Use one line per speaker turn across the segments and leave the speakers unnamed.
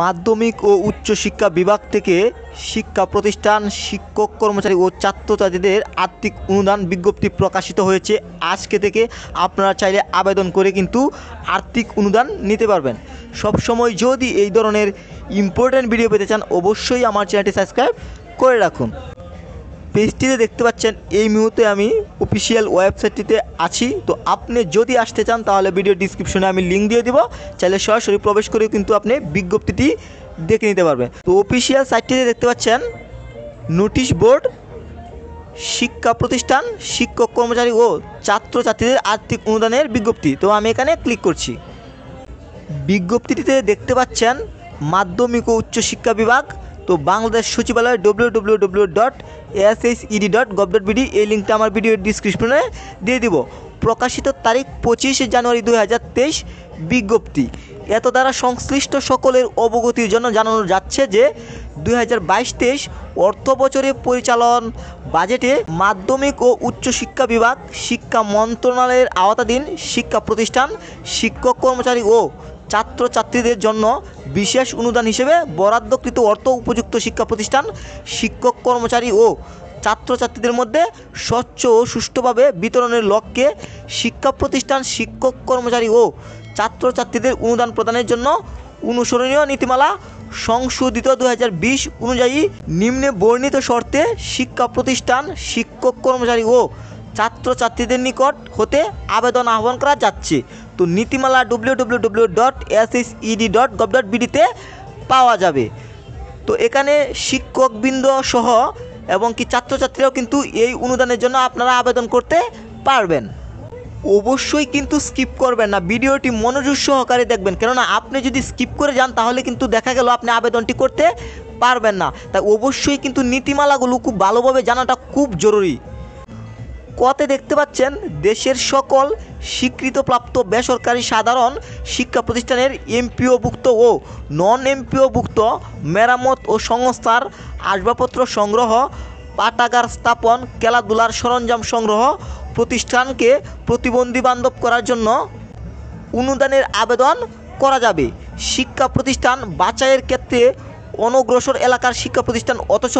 মাধ্যমিক ও উচ্চ শিক্ষা বিভাগ থেকে শিক্ষা প্রতিষ্ঠান শিক্ষক কর্মচারী ও ছাত্রছাত্রীদের আর্থিক অনুদান বিজ্ঞপ্তি প্রকাশিত হয়েছে আজকে থেকে আপনারা চাইলে আবেদন করে কিন্তু আর্থিক অনুদান নিতে পারবেন সবসময় যদি এই ধরনের ইম্পর্ট্যান্ট ভিডিও পেতে চান অবশ্যই আমার চ্যানেলটি সাবস্ক্রাইব করে রাখুন পেজটিতে দেখতে পাচ্ছেন এই মুহূর্তে আমি অফিসিয়াল ওয়েবসাইটটিতে আছি তো আপনি যদি আসতে চান তাহলে ভিডিও ডিসক্রিপশনে আমি লিঙ্ক দিয়ে দিব চাইলে সরাসরি প্রবেশ করে কিন্তু আপনি বিজ্ঞপ্তিটি দেখে নিতে পারবে তো অফিসিয়াল সাইটটিতে দেখতে পাচ্ছেন নোটিশ বোর্ড শিক্ষা প্রতিষ্ঠান শিক্ষক কর্মচারী ও ছাত্রছাত্রীদের আর্থিক অনুদানের বিজ্ঞপ্তি তো আমি এখানে ক্লিক করছি বিজ্ঞপ্তিটিতে দেখতে পাচ্ছেন মাধ্যমিক ও উচ্চশিক্ষা বিভাগ তো বাংলাদেশ সচিবালয় W W W dot S H ED dot gov dot BD এই লিঙ্কটা আমার ভিডিও ডিসক্রিপশনে দিয়ে দিব প্রকাশিত তারিখ পঁচিশে জানুয়ারি দুই বিজ্ঞপ্তি এত দ্বারা সংশ্লিষ্ট সকলের অবগতির জন্য জানানো যাচ্ছে যে দুই হাজার বাইশ তেইশ অর্থ বছরে পরিচালন বাজেটে মাধ্যমিক ও উচ্চশিক্ষা বিভাগ শিক্ষা মন্ত্রণালয়ের আওতাধীন শিক্ষা প্রতিষ্ঠান শিক্ষক কর্মচারী ও ছাত্রছাত্রীদের জন্য বিশেষ অনুদান হিসেবে বরাদ্দকৃত অর্থ উপযুক্ত শিক্ষা প্রতিষ্ঠান শিক্ষক কর্মচারী ও ছাত্রছাত্রীদের মধ্যে স্বচ্ছ ও সুষ্ঠুভাবে বিতরণের লক্ষ্যে শিক্ষা প্রতিষ্ঠান শিক্ষক কর্মচারী ও ছাত্রছাত্রীদের অনুদান প্রদানের জন্য অনুসরণীয় নীতিমালা সংশোধিত দু বিশ অনুযায়ী নিম্নে বর্ণিত শর্তে শিক্ষা প্রতিষ্ঠান শিক্ষক কর্মচারী ও ছাত্রছাত্রীদের নিকট হতে আবেদন আহ্বান করা যাচ্ছে তো নীতিমালা W W W dot S S dot dot পাওয়া যাবে তো এখানে শিক্ষকবৃন্দ সহ এবং কি ছাত্রছাত্রীরাও কিন্তু এই অনুদানের জন্য আপনারা আবেদন করতে পারবেন অবশ্যই কিন্তু স্কিপ করবেন না ভিডিওটি মনোযোগ সহকারে দেখবেন কেননা আপনি যদি স্কিপ করে যান তাহলে কিন্তু দেখা গেল আপনি আবেদনটি করতে পারবেন না তাই অবশ্যই কিন্তু নীতিমালাগুলো খুব ভালোভাবে জানাটা খুব জরুরি কতে দেখতে পাচ্ছেন দেশের সকল স্বীকৃতপ্রাপ্ত বেসরকারি সাধারণ শিক্ষা প্রতিষ্ঠানের এমপিওভুক্ত ও নন এমপিওভুক্ত মেরামত ও সংস্থার আসবাবপত্র সংগ্রহ পাঠাগার স্থাপন খেলাধুলার সরঞ্জাম সংগ্রহ প্রতিষ্ঠানকে প্রতিবন্ধী বান্ধব করার জন্য অনুদানের আবেদন করা যাবে শিক্ষা প্রতিষ্ঠান বাছাইয়ের ক্ষেত্রে অনগ্রসর এলাকার শিক্ষা প্রতিষ্ঠান অথচ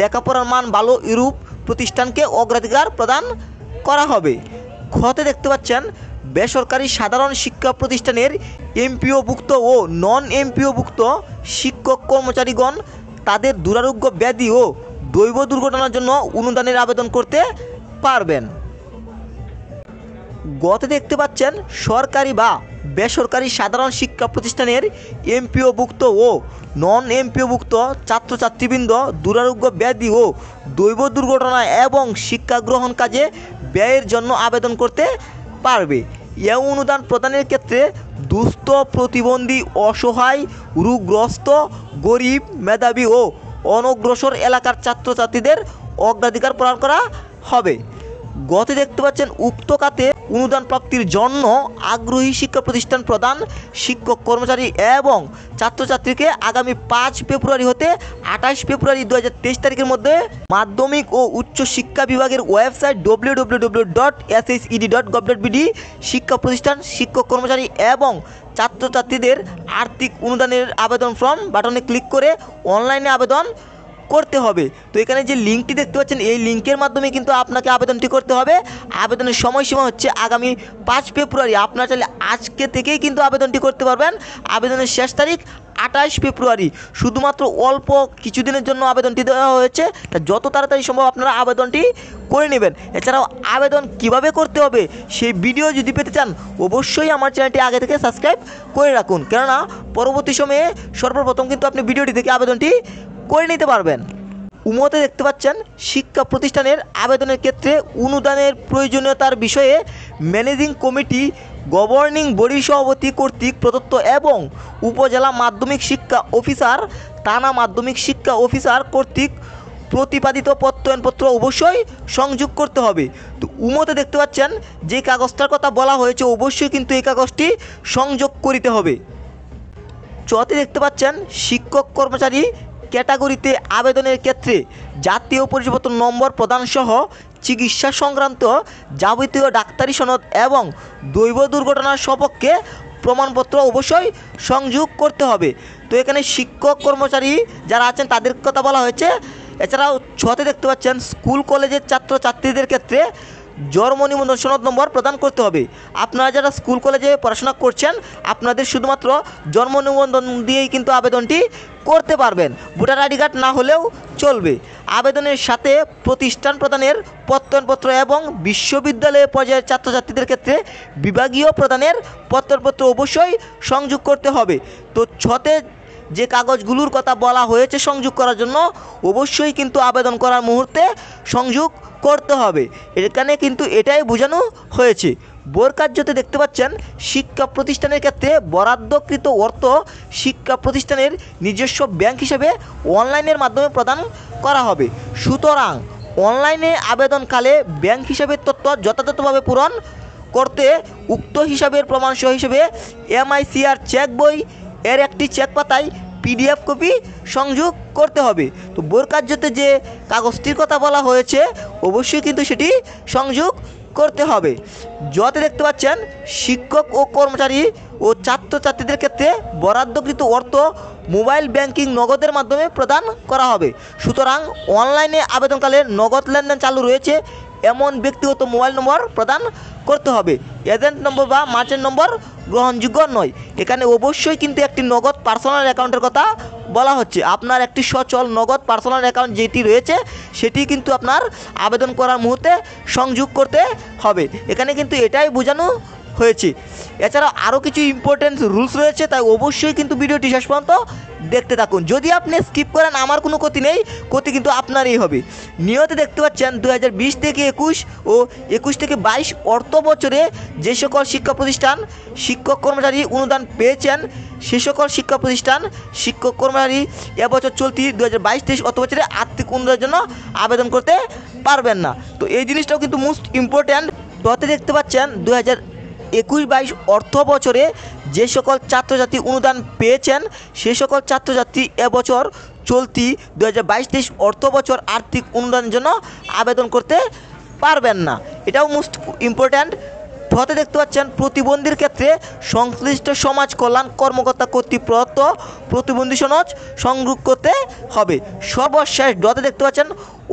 লেখাপড়ার মান ভালো ইউরোপ প্রতিষ্ঠানকে অগ্রাধিকার প্রদান করা হবে খতে দেখতে পাচ্ছেন বেসরকারি সাধারণ শিক্ষা প্রতিষ্ঠানের এমপিওভুক্ত ও নন এমপিওভুক্ত শিক্ষক কর্মচারীগণ তাদের দুরারোগ্য ব্যাধি ও দৈব দুর্ঘটনার জন্য অনুদানের আবেদন করতে পারবেন গতে দেখতে পাচ্ছেন সরকারি বা বেসরকারি সাধারণ শিক্ষা প্রতিষ্ঠানের এমপিওভুক্ত ও নন এমপিওভুক্ত ছাত্রছাত্রীবৃন্দ দুরারোগ্য ব্যাধি ও দৈব দুর্ঘটনা এবং শিক্ষা গ্রহণ কাজে ব্যয়ের জন্য আবেদন করতে পারবে এ অনুদান প্রদানের ক্ষেত্রে দুস্থ প্রতিবন্ধী অসহায় রুগ্রস্ত গরিব মেধাবী ও অনগ্রসর এলাকার ছাত্রছাত্রীদের অগ্রাধিকার প্রদান করা হবে গতে দেখতে পাচ্ছেন উক্ত খাতে অনুদান প্রাপ্তির জন্য আগ্রহী শিক্ষা প্রতিষ্ঠান প্রদান শিক্ষক কর্মচারী এবং ছাত্রছাত্রীকে আগামী পাঁচ ফেব্রুয়ারি হতে আঠাশ ফেব্রুয়ারি দু তারিখের মধ্যে মাধ্যমিক ও উচ্চ শিক্ষা বিভাগের website W W W dot S S dot gov dot শিক্ষা প্রতিষ্ঠান শিক্ষক কর্মচারী এবং ছাত্রছাত্রীদের আর্থিক অনুদানের আবেদন ফর্ম বাটনে ক্লিক করে অনলাইনে আবেদন করতে হবে তো এখানে যে লিঙ্কটি দেখতে পাচ্ছেন এই লিঙ্কের মাধ্যমে কিন্তু আপনাকে আবেদনটি করতে হবে আবেদনের সময়সীমা হচ্ছে আগামী পাঁচ ফেব্রুয়ারি আপনার চাইলে আজকে থেকেই কিন্তু আবেদনটি করতে পারবেন আবেদনের শেষ তারিখ আঠাশ ফেব্রুয়ারি শুধুমাত্র অল্প কিছুদিনের জন্য আবেদনটি দেওয়া হয়েছে তা যত তাড়াতাড়ি সম্ভব আপনারা আবেদনটি করে নেবেন এছাড়াও আবেদন কিভাবে করতে হবে সেই ভিডিও যদি পেতে চান অবশ্যই আমার চ্যানেলটি আগে থেকে সাবস্ক্রাইব করে রাখুন কেননা পরবর্তী সময়ে সর্বপ্রথম কিন্তু আপনি ভিডিওটি থেকে আবেদনটি করে নিতে পারবেন উমতে দেখতে পাচ্ছেন শিক্ষা প্রতিষ্ঠানের আবেদনের ক্ষেত্রে অনুদানের প্রয়োজনীয়তার বিষয়ে ম্যানেজিং কমিটি গভর্নিং বডি সভাপতি কর্তৃক প্রদত্ত এবং উপজেলা মাধ্যমিক শিক্ষা অফিসার থানা মাধ্যমিক শিক্ষা অফিসার কর্তৃক প্রতিপাদিত প্রত্যয়নপত্র অবশ্যই সংযোগ করতে হবে তো উমতে দেখতে পাচ্ছেন যে কাগজটার কথা বলা হয়েছে অবশ্যই কিন্তু এই কাগজটি সংযোগ করিতে হবে চতে দেখতে পাচ্ছেন শিক্ষক কর্মচারী ক্যাটাগরিতে আবেদনের ক্ষেত্রে জাতীয় পরিচয়পত্র নম্বর প্রদানসহ চিকিৎসা সংক্রান্ত যাবতীয় ডাক্তারি সনদ এবং দৈব দুর্ঘটনার সপক্ষে প্রমাণপত্র অবশ্যই সংযোগ করতে হবে তো এখানে শিক্ষক কর্মচারী যারা আছেন তাদের কথা বলা হয়েছে এছাড়াও ছতে দেখতে পাচ্ছেন স্কুল কলেজের ছাত্র ছাত্রীদের ক্ষেত্রে জন্ম নিবন্ধন সনদ নম্বর প্রদান করতে হবে আপনারা যারা স্কুল কলেজে পড়াশোনা করছেন আপনাদের শুধুমাত্র জন্ম নিবন্ধন দিয়েই কিন্তু আবেদনটি করতে পারবেন ভোটার আইডি কার্ড না হলেও চলবে আবেদনের সাথে প্রতিষ্ঠান প্রদানের প্রত্যয়নপত্র এবং বিশ্ববিদ্যালয় পর্যায়ের ছাত্রছাত্রীদের ক্ষেত্রে বিভাগীয় প্রদানের প্রত্যয়নপত্র অবশ্যই সংযোগ করতে হবে তো ছতে যে কাগজগুলোর কথা বলা হয়েছে সংযোগ করার জন্য অবশ্যই কিন্তু আবেদন করার মুহূর্তে সংযোগ করতে হবে এখানে কিন্তু এটাই বোঝানো হয়েছে বোরকার যদি দেখতে পাচ্ছেন শিক্ষা প্রতিষ্ঠানের ক্ষেত্রে বরাদ্দকৃত অর্থ শিক্ষা প্রতিষ্ঠানের নিজস্ব ব্যাংক হিসেবে অনলাইনের মাধ্যমে প্রদান করা হবে সুতরাং অনলাইনে আবেদনকালে ব্যাংক হিসাবের তথ্য যথাযথভাবে পূরণ করতে উক্ত হিসাবের প্রমাণসহ হিসেবে এমআইসিআর চেক বই এর একটি চেক পাতায় পিডিএফ কপি সংযোগ করতে হবে তো বোর কার্যতে যে কাগজটির কথা বলা হয়েছে অবশ্যই কিন্তু সেটি সংযোগ করতে হবে যত দেখতে পাচ্ছেন শিক্ষক ও কর্মচারী ও ছাত্রছাত্রীদের ক্ষেত্রে বরাদ্দকৃত অর্থ মোবাইল ব্যাংকিং নগদের মাধ্যমে প্রদান করা হবে সুতরাং অনলাইনে আবেদনকালে নগদ লেনদেন চালু রয়েছে এমন ব্যক্তিগত মোবাইল নম্বর প্রদান করতে হবে এজেন্ট নম্বর বা মার্চেন্ট নম্বর গ্রহণযোগ্য নয় এখানে অবশ্যই কিন্তু একটি নগদ পার্সোনাল অ্যাকাউন্টের কথা বলা হচ্ছে আপনার একটি সচল নগদ পার্সোনাল অ্যাকাউন্ট যেটি রয়েছে সেটি কিন্তু আপনার আবেদন করার মুহূর্তে সংযোগ করতে হবে এখানে কিন্তু এটাই বোঝানো হয়েছে এছাড়া আরও কিছু ইম্পর্টেন্ট রুলস রয়েছে তাই অবশ্যই কিন্তু ভিডিওটি শেষ পর্যন্ত দেখতে থাকুন যদি আপনি স্কিপ করেন আমার কোনো ক্ষতি নেই ক্ষতি কিন্তু আপনারই হবে নিয়তে দেখতে পাচ্ছেন দু থেকে একুশ ও একুশ থেকে বাইশ অর্থ বছরে যে সকল শিক্ষা প্রতিষ্ঠান শিক্ষক কর্মচারী অনুদান পেয়েছেন সে সকল শিক্ষা প্রতিষ্ঠান শিক্ষক কর্মচারী এবছর চলতি দু হাজার বাইশ তেইশ অর্থ বছরে আর্থিক উন্নয়নের জন্য আবেদন করতে পারবেন না তো এই জিনিসটাও কিন্তু মোস্ট ইম্পর্ট্যান্ট ডতে দেখতে পাচ্ছেন দু হাজার একুশ বাইশ অর্থ বছরে যে সকল ছাত্রছাত্রী অনুদান পেয়েছেন সে সকল ছাত্রছাত্রী এবছর চলতি দু হাজার বাইশ তেইশ অর্থ বছর আর্থিক অনুদানের জন্য আবেদন করতে পারবেন না এটাও মোস্ট ইম্পর্ট্যান্ট ফতে দেখতে পাচ্ছেন প্রতিবন্ধীর ক্ষেত্রে সংশ্লিষ্ট সমাজ কল্যাণ কর্মকর্তা কর্তৃক প্রদত্ত প্রতিবন্ধী সনজ সংগ্রহ করতে হবে সর্বশেষ ডতে দেখতে পাচ্ছেন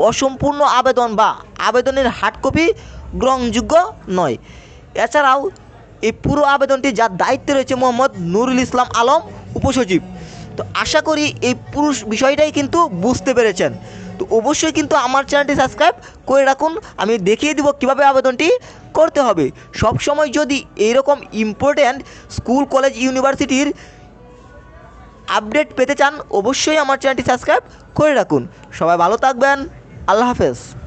অসম্পূর্ণ আবেদন বা আবেদনের হার্ড কপি গ্রহণযোগ্য নয় এছাড়াও এই পুরো আবেদনটি যার দায়িত্বে রয়েছে মোহাম্মদ নুরুল ইসলাম আলম উপসচিব তো আশা করি এই পুরুষ বিষয়টাই কিন্তু বুঝতে পেরেছেন তো অবশ্যই কিন্তু আমার চ্যানেলটি সাবস্ক্রাইব করে রাখুন আমি দেখিয়ে দিব কিভাবে আবেদনটি করতে হবে সব সময় যদি এইরকম ইম্পর্ট্যান্ট স্কুল কলেজ ইউনিভার্সিটির আপডেট পেতে চান অবশ্যই আমার চ্যানেলটি সাবস্ক্রাইব করে রাখুন সবাই ভালো থাকবেন আল্লাহ হাফেজ